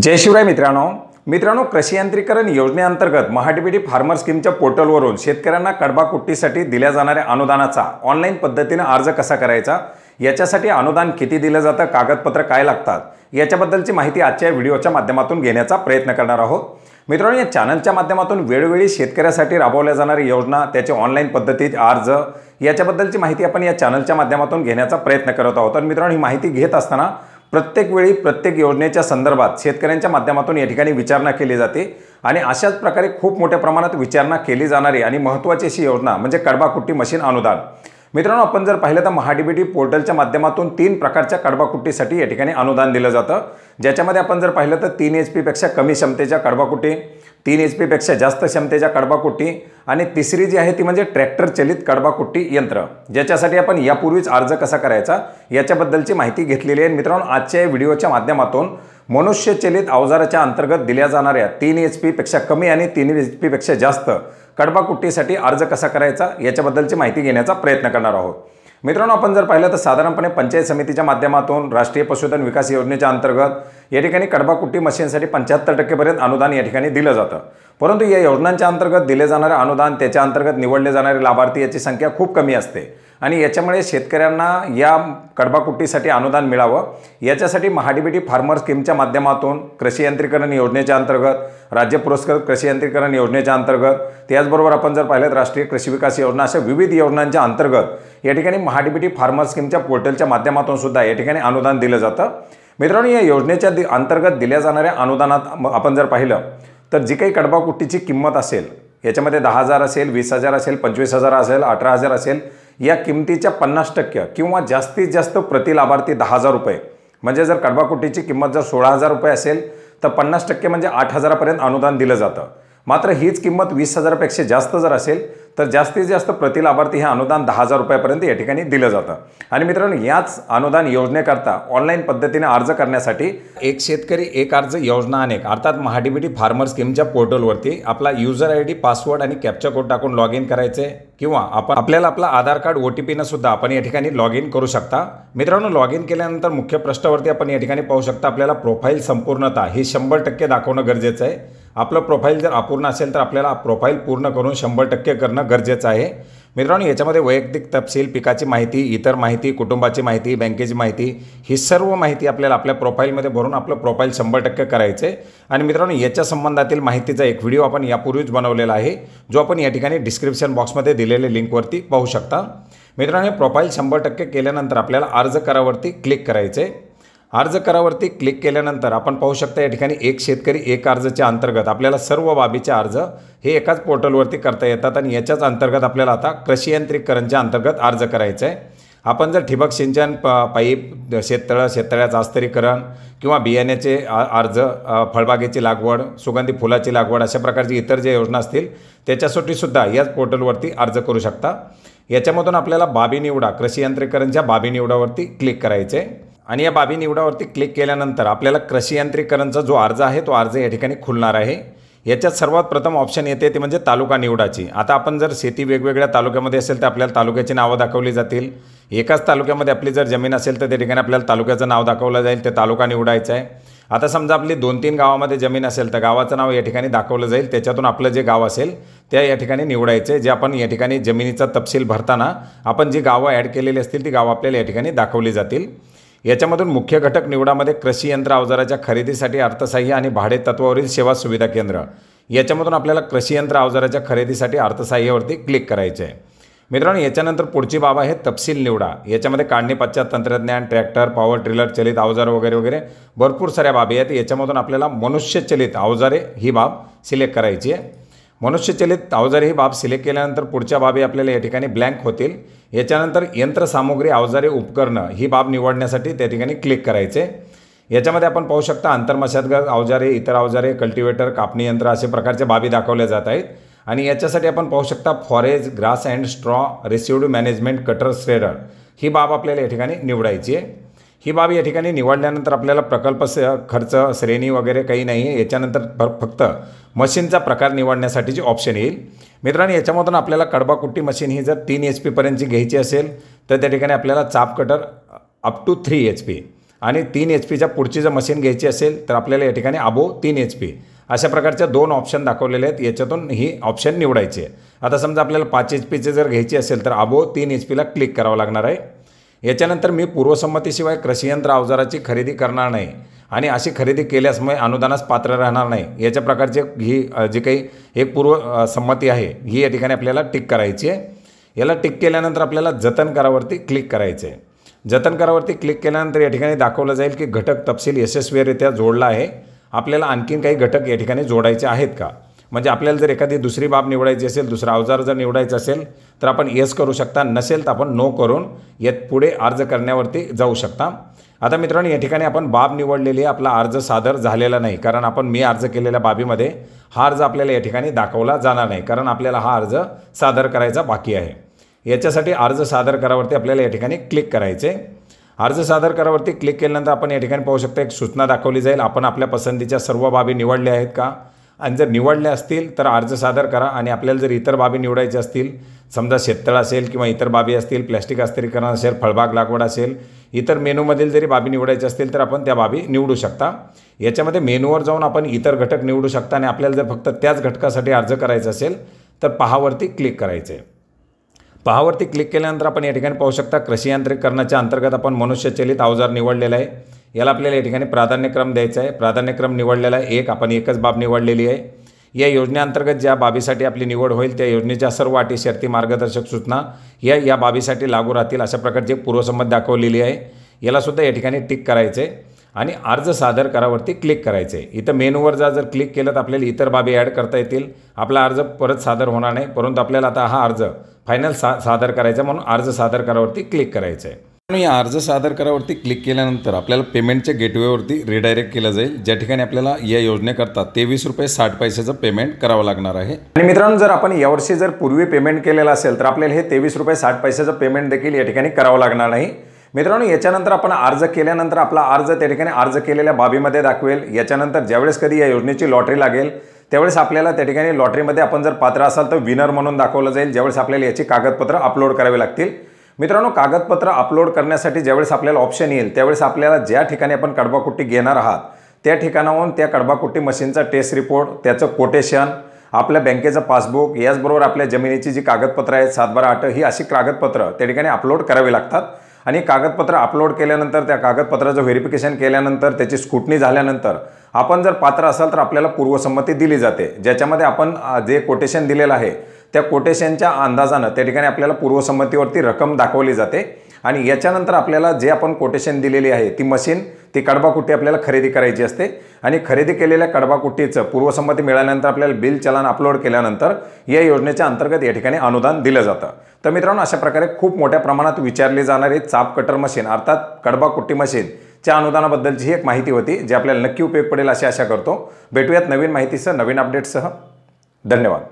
जय शिवराय मित्रांनो मित्रांनो कृषी यांत्रिकरण योजनेअंतर्गत महाडीबीडी फार्मर स्कीमच्या पोर्टलवरून शेतकऱ्यांना कडबा कुट्टीसाठी दिल्या जाणाऱ्या अनुदानाचा ऑनलाईन पद्धतीनं अर्ज कसा करायचा याच्यासाठी अनुदान किती दिलं जातं कागदपत्र काय लागतात याच्याबद्दलची माहिती आजच्या व्हिडिओच्या माध्यमातून घेण्याचा प्रयत्न करणार आहोत मित्रांनो या चॅनलच्या माध्यमातून वेळोवेळी शेतकऱ्यासाठी राबवल्या जाणारी योजना त्याचे ऑनलाईन पद्धतीत अर्ज याच्याबद्दलची माहिती आपण या चॅनलच्या माध्यमातून घेण्याचा प्रयत्न करत आहोत आणि मित्रांनो ही माहिती घेत असताना प्रत्येक वेळी प्रत्येक योजनेच्या संदर्भात शेतकऱ्यांच्या माध्यमातून या ठिकाणी विचारणा केली जाते आणि अशाच प्रकारे खूप मोठ्या प्रमाणात विचारणा केली जाणारी आणि महत्त्वाची अशी योजना म्हणजे कडबाकुट्टी मशीन अनुदान मित्रांनो आपण जर पाहिलं तर महाडीबीटी पोर्टलच्या माध्यमातून तीन प्रकारच्या कडबाकुटीसाठी या ठिकाणी अनुदान दिलं जातं ज्याच्यामध्ये आपण जर पाहिलं तर तीन एच पीपेक्षा कमी क्षमतेच्या कडबाकुटी तीन एच पीपेक्षा जास्त क्षमतेच्या कडबाकुट्टी आणि तिसरी जी आहे ती म्हणजे ट्रॅक्टर चलित कडबाकुट्टी यंत्र ज्याच्यासाठी आपण यापूर्वीच अर्ज कसा करायचा याच्याबद्दलची माहिती घेतलेली आहे मित्रांनो आजच्या व्हिडिओच्या माध्यमातून मनुष्यचलित अवजाराच्या अंतर्गत दिल्या जाणाऱ्या तीन एच पीपेक्षा कमी आणि तीन एच पीपेक्षा जास्त कडबाकुट्टीसाठी अर्ज कसा करायचा याच्याबद्दलची माहिती घेण्याचा प्रयत्न करणार आहोत मित्रांनो आपण जर पाहिलं तर साधारणपणे पंचायत समितीच्या माध्यमातून राष्ट्रीय पशुधन विकास योजनेच्या अंतर्गत या ठिकाणी कडबाकुट्टी मशीनसाठी पंच्याहत्तर टक्केपर्यंत अनुदान या ठिकाणी दिलं जातं परंतु या योजनांच्या अंतर्गत दिले जाणारे अनुदान त्याच्या अंतर्गत निवडले जाणारे लाभार्थी याची संख्या खूप कमी असते आणि याच्यामुळे शेतकऱ्यांना या कडबाकुट्टीसाठी अनुदान मिळावं याच्यासाठी महाडीबीटी फार्मर स्कीमच्या माध्यमातून कृषी यंत्रीकरण योजनेच्या अंतर्गत राज्य पुरस्कृत कृषी यंत्रीकरण योजनेच्या अंतर्गत त्याचबरोबर आपण जर पाहिलं राष्ट्रीय कृषी विकास योजना अशा विविध योजनांच्या अंतर्गत या ठिकाणी महाडीबीटी फार्मर स्कीमच्या पोर्टलच्या माध्यमातून सुद्धा या ठिकाणी अनुदान दिलं जातं मित्रांनो या योजनेच्या दि अंतर्गत दिल्या जाणाऱ्या अनुदानात आपण जर पाहिलं तर जी काही कडबाकुट्टीची किंमत असेल याच्यामध्ये दहा हजार असेल वीस हजार असेल पंचवीस हजार असेल अठरा हजार असेल या किमतीच्या पन्नास टक्के किंवा जास्तीत जास्त प्रति लाभार्थी दहा हजार रुपये म्हणजे जर कडबाकुटीची किंमत जर सोळा हजार रुपये असेल तर पन्नास टक्के म्हणजे आठ हजारापर्यंत अनुदान दिलं जातं मात्र हीच किंमत वीस हजारापेक्षा जास्त जर असेल तर जास्तीत जास्त प्रतिलाभार्थी हे अनुदान दहा हजार रुपयापर्यंत या ठिकाणी दिलं जातं आणि मित्रांनो याच अनुदान योजनेकरता ऑनलाईन पद्धतीने अर्ज करण्यासाठी एक शेतकरी एक अर्ज योजना अनेक अर्थात महाडीबीटी फार्मर स्कीमच्या पोर्टलवरती आपला युजर आय डी पासवर्ड आणि कॅप्चर कोड टाकून लॉग इन करायचे किंवा आपण आपल्याला आपला आधार कार्ड ओ टी पीनं सुद्धा आपण या ठिकाणी लॉग इन करू शकता मित्रांनो लॉग इन केल्यानंतर मुख्य पृष्ठावरती आपण या ठिकाणी पाहू शकता आपल्याला प्रोफाईल संपूर्णता ही शंभर टक्के दाखवणं गरजेचं आहे आपलं प्रोफाईल जर अपूर्ण असेल तर आपल्याला प्रोफाईल पूर्ण करून शंभर टक्के करणं गरजेचं आहे मित्रांनो याच्यामध्ये वैयक्तिक तपशील पिकाची माहिती इतर माहिती कुटुंबाची माहिती बँकेची माहिती ही सर्व माहिती आपल्याला आपल्या प्रोफाईलमध्ये भरून आपलं प्रोफाईल शंभर टक्के करायचे आहे आणि मित्रांनो याच्या संबंधातील माहितीचा एक व्हिडिओ आपण यापूर्वीच बनवलेला आहे जो आपण या ठिकाणी डिस्क्रिप्शन बॉक्समध्ये दिलेल्या लिंकवरती पाहू शकता मित्रांनो प्रोफाईल शंभर टक्के केल्यानंतर आपल्याला अर्ज करावरती क्लिक करायचे अर्ज करावरती क्लिक केल्यानंतर आपण पाहू शकता या ठिकाणी एक शेतकरी एक अर्जच्या अंतर्गत आपल्याला सर्व बाबीचे अर्ज हे एकाच पोर्टलवरती करता येतात आणि याच्याच अंतर्गत आपल्याला आता कृषी यांत्रिकरणच्या अंतर्गत अर्ज करायचा आहे आपण जर ठिबक सिंचन प पाईप शेततळं शेततळ्याचं अस्तरीकरण किंवा बियाण्याचे अर्ज फळबागेची लागवड सुगंधी फुलाची लागवड अशा प्रकारची इतर जे योजना असतील त्याच्यासाठी सुद्धा याच पोर्टलवरती अर्ज करू शकता याच्यामधून आपल्याला बाबी निवडा कृषी यंत्रिकरणच्या बाबी निवडावरती क्लिक करायचे आणि या बाबी निवडावरती क्लिक केल्यानंतर आपल्याला कृषी यांत्रिकरणचा जो अर्ज आहे तो अर्ज या ठिकाणी खुलणार आहे याच्यात सर्वात प्रथम ऑप्शन येते ते म्हणजे तालुका निवडाची आता आपण जर शेती वेगवेगळ्या तालुक्यामध्ये असेल तर आपल्याला तालुक्याची नावं दाखवली जातील एकाच तालुक्यामध्ये आपली जर जमीन असेल तर त्या ठिकाणी आपल्याला तालुक्याचं नाव दाखवलं जाईल ते तालुका निवडायचं आहे आता समजा आपली दोन तीन गावामध्ये जमीन असेल तर गावाचं नाव या ठिकाणी दाखवलं जाईल त्याच्यातून आपलं जे गाव असेल त्या या ठिकाणी निवडायचं जे आपण या ठिकाणी जमिनीचा तपशील भरताना आपण जी गावं ॲड केलेली असतील ती गावं आपल्याला या ठिकाणी दाखवली जातील याच्यामधून मुख्य घटक निवडामध्ये कृषी यंत्र अवजाराच्या खरेदीसाठी अर्थसहाय्य आणि भाडे तत्वावरील सेवा सुविधा केंद्र याच्यामधून आपल्याला कृषी यंत्र अवजाराच्या खरेदीसाठी अर्थसहाय्यावरती क्लिक करायचं आहे मित्रांनो याच्यानंतर पुढची बाब आहे तपशील निवडा याच्यामध्ये काढणी पश्चात तंत्रज्ञान ट्रॅक्टर पॉवर ट्रिलर चलित अवजार वगैरे वगैरे भरपूर साऱ्या बाबी आहेत याच्यामधून आपल्याला मनुष्यचलित अवजारे ही बाब सिलेक्ट करायची आहे मनुष्यचलित अवजारे ही बाब सिलेक्ट केल्यानंतर पुढच्या बाबी आपल्याला या ठिकाणी ब्लँक होतील याच्यानंतर यंत्रसामुग्री अवजारे उपकरणं ही बाब निवडण्यासाठी त्या ठिकाणी क्लिक करायचे याच्यामध्ये आपण पाहू शकता आंतरमशादगार अवजारे इतर अवजारे कल्टिवेटर कापणी यंत्र असे प्रकारच्या बाबी दाखवल्या जात आहेत आणि याच्यासाठी आपण पाहू शकता forage grass and straw residue management cutter shredder ही बाब आपल्याला या ठिकाणी निवडायची आहे ही बाब या ठिकाणी निवडल्यानंतर आपल्याला प्रकल्प स खर्च श्रेणी वगैरे काही नाही आहे याच्यानंतर फ फक्त मशीनचा प्रकार निवडण्यासाठीची ऑप्शन येईल मित्रांनो याच्यामधून आपल्याला कडबाकुट्टी मशीन ही जर तीन एच पीपर्यंतची घ्यायची असेल तर त्या ठिकाणी आपल्याला chaff cutter up to three H P आणि तीन एच पीच्या पुढची जर मशीन घ्यायची असेल तर आपल्याला या ठिकाणी आबो तीन एच पी अशा प्रकारच्या दोन ऑप्शन दाखवलेले आहेत याच्यातून ही ऑप्शन निवडायची आहे आता समजा आपल्याला पाच एच पीचे जर घ्यायची असेल तर आबो तीन एच पीला क्लिक करावं लागणार आहे याच्यानंतर मी पूर्वसंमतीशिवाय यंत्र अवजाराची खरेदी करणार नाही आणि अशी खरेदी केल्यास अनुदानास पात्र राहणार नाही याच्या प्रकारचे ही जी काही एक पूर्व संमती आहे ही या ठिकाणी आपल्याला टिक करायची आहे याला टिक केल्यानंतर आपल्याला जतन करावरती क्लिक करायचं आहे जतन करावरती क्लिक केल्यानंतर या ठिकाणी दाखवलं जाईल की घटक तपशील यशस्वीरित्या जोडला आहे आपल्याला आणखीन काही घटक या ठिकाणी जोडायचे आहेत का म्हणजे आपल्याला जर एखादी दुसरी बाब निवडायची असेल दुसरा अवजार जर निवडायचा असेल तर आपण येस करू शकता नसेल तर आपण नो करून येत पुढे अर्ज करण्यावरती जाऊ शकता आता मित्रांनो या ठिकाणी आपण बाब निवडलेली आहे आपला अर्ज सादर झालेला नाही कारण आपण मी अर्ज केलेल्या बाबीमध्ये हा अर्ज आपल्याला या ठिकाणी दाखवला जाणार नाही कारण आपल्याला हा अर्ज सादर करायचा बाकी आहे याच्यासाठी अर्ज सादर करावरती आपल्याला या ठिकाणी क्लिक करायचे अर्ज सादर करावरती क्लिक केल्यानंतर आपण या ठिकाणी पाहू शकता एक सूचना दाखवली जाईल आपण आपल्या पसंतीच्या सर्व बाबी निवडल्या आहेत का आणि जर निवडले असतील तर अर्ज सादर करा आणि आपल्याला जर इतर बाबी निवडायच्या असतील समजा शेततळ असेल किंवा इतर बाबी असतील प्लॅस्टिक अस्तरीकरण असेल फळबाग लागवड असेल इतर मेनूमधील जरी बाबी निवडायच्या असतील तर आपण त्या बाबी निवडू शकता याच्यामध्ये मेनूवर जाऊन आपण इतर घटक निवडू शकता आणि आपल्याला जर फक्त त्याच घटकासाठी अर्ज करायचा असेल तर पहावरती क्लिक करायचे पहावरती क्लिक केल्यानंतर आपण या ठिकाणी पाहू शकता कृषी यांत्रिकरणाच्या अंतर्गत आपण मनुष्यचलित अवजार निवडलेला आहे याला आपल्याला या ठिकाणी प्राधान्यक्रम द्यायचा आहे प्राधान्यक्रम निवडलेला एक आपण एकच बाब निवडलेली आहे या योजनेअंतर्गत ज्या बाबीसाठी आपली निवड होईल त्या योजनेच्या सर्व अटी शर्ती मार्गदर्शक सूचना या या बाबीसाठी लागू राहतील अशा प्रकारची पूर्वसंमत दाखवलेली आहे यालासुद्धा या ठिकाणी टिक करायचे आणि अर्ज सादर करावरती क्लिक करायचे इथं मेनूवर जा जर क्लिक केलं तर आपल्याला इतर बाबी ॲड करता येतील आपला अर्ज परत सादर होणार नाही परंतु आपल्याला आता हा अर्ज फायनल सा सादर करायचा म्हणून अर्ज सादर करावरती क्लिक करायचं आहे या अर्ज सादर करावरती क्लिक केल्यानंतर आपल्याला पेमेंटच्या गेटवेवरती रिडायरेक्ट केलं जाईल ज्या ठिकाणी आपल्याला या योजनेकरता तेवीस रुपये साठ पैशाचं पेमेंट करावं लागणार आहे आणि मित्रांनो जर आपण यावर्षी जर पूर्वी पेमेंट केलेलं असेल तर आपल्याला हे तेवीस रुपये साठ पैशाचं पेमेंट देखील या ठिकाणी करावं लागणार नाही मित्रांनो याच्यानंतर आपण अर्ज केल्यानंतर आपला अर्ज त्या ठिकाणी अर्ज केलेल्या बाबीमध्ये दाखवेल याच्यानंतर ज्यावेळेस कधी या योजनेची लॉटरी लागेल त्यावेळेस आपल्याला त्या ठिकाणी लॉटरीमध्ये आपण जर पात्र असाल तर विनर म्हणून दाखवलं जाईल ज्यावेळेस आपल्याला याची कागदपत्र अपलोड करावी लागतील मित्रांनो कागदपत्र अपलोड करण्यासाठी ज्यावेळेस आपल्याला ऑप्शन येईल त्यावेळेस आपल्याला ज्या ठिकाणी आपण कडबाकुट्टी घेणार आहात त्या ठिकाणाहून त्या कडबाकुट्टी मशीनचा टेस्ट रिपोर्ट त्याचं कोटेशन आपल्या बँकेचं पासबुक याचबरोबर आपल्या जमिनीची जी कागदपत्रं आहेत सातबारा आठ ही अशी कागदपत्रं त्या ठिकाणी अपलोड करावी लागतात आणि कागदपत्र अपलोड केल्यानंतर त्या कागदपत्राचं व्हेरिफिकेशन केल्यानंतर त्याची स्कुटणी झाल्यानंतर आपण जर पात्र असाल तर आपल्याला पूर्वसंमती दिली जाते ज्याच्यामध्ये आपण जे कोटेशन दिलेलं आहे त्या कोटेशनच्या अंदाजानं त्या ठिकाणी आपल्याला पूर्वसंमतीवरती रक्कम दाखवली जाते आणि याच्यानंतर आपल्याला जे आपण कोटेशन दिलेली आहे ती मशीन ती कडबाकुट्टी आपल्याला खरेदी करायची असते आणि खरेदी केलेल्या कडबाकुट्टीचं पूर्वसंमती मिळाल्यानंतर आपल्याला बिल चलान अपलोड केल्यानंतर या योजनेच्या अंतर्गत या ठिकाणी अनुदान दिलं जातं तर मित्रांनो अशा प्रकारे खूप मोठ्या प्रमाणात विचारली जाणारी चाप कटर मशीन अर्थात कडबाकुट्टी मशीन च्या अनुदानाबद्दलची ही एक माहिती होती जी आपल्याला नक्की उपयोग पडेल अशी आशा करतो भेटूयात नवीन माहितीसह नवीन अपडेट्ससह धन्यवाद